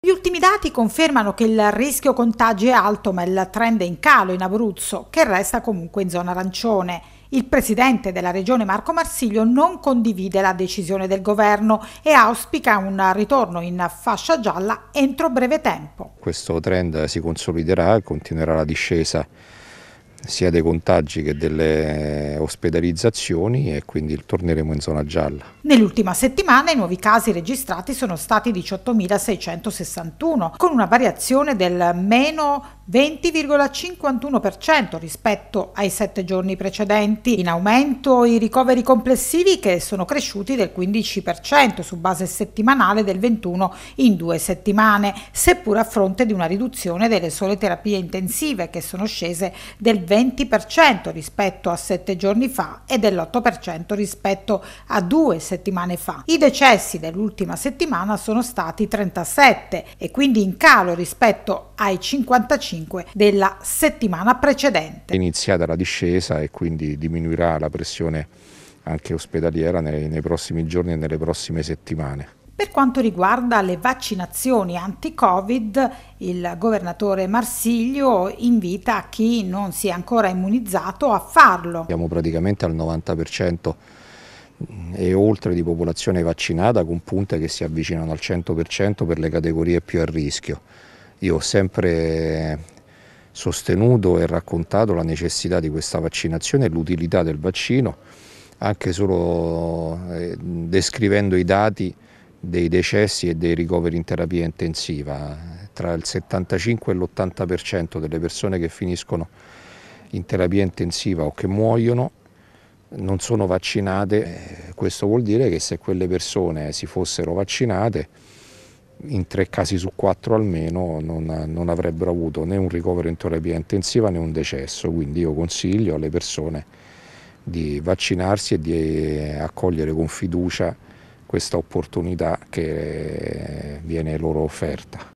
Gli ultimi dati confermano che il rischio contagi è alto, ma il trend è in calo in Abruzzo, che resta comunque in zona arancione. Il presidente della regione Marco Marsiglio non condivide la decisione del governo e auspica un ritorno in fascia gialla entro breve tempo. Questo trend si consoliderà, e continuerà la discesa sia dei contagi che delle ospedalizzazioni e quindi torneremo in zona gialla. Nell'ultima settimana i nuovi casi registrati sono stati 18.661 con una variazione del meno 20,51% rispetto ai sette giorni precedenti. In aumento i ricoveri complessivi che sono cresciuti del 15% su base settimanale del 21 in due settimane, seppur a fronte di una riduzione delle sole terapie intensive che sono scese del 20% rispetto a sette giorni fa e dell'8% rispetto a due settimane fa. I decessi dell'ultima settimana sono stati 37 e quindi in calo rispetto ai 55 45 della settimana precedente. È iniziata la discesa e quindi diminuirà la pressione anche ospedaliera nei, nei prossimi giorni e nelle prossime settimane. Per quanto riguarda le vaccinazioni anti-Covid, il governatore Marsiglio invita chi non si è ancora immunizzato a farlo. Siamo praticamente al 90% e oltre di popolazione vaccinata con punte che si avvicinano al 100% per le categorie più a rischio. Io ho sempre sostenuto e raccontato la necessità di questa vaccinazione e l'utilità del vaccino, anche solo eh, descrivendo i dati dei decessi e dei ricoveri in terapia intensiva. Tra il 75 e l'80% delle persone che finiscono in terapia intensiva o che muoiono non sono vaccinate, eh, questo vuol dire che se quelle persone si fossero vaccinate in tre casi su quattro almeno non, non avrebbero avuto né un ricovero in terapia intensiva né un decesso, quindi io consiglio alle persone di vaccinarsi e di eh, accogliere con fiducia questa opportunità che eh, viene loro offerta.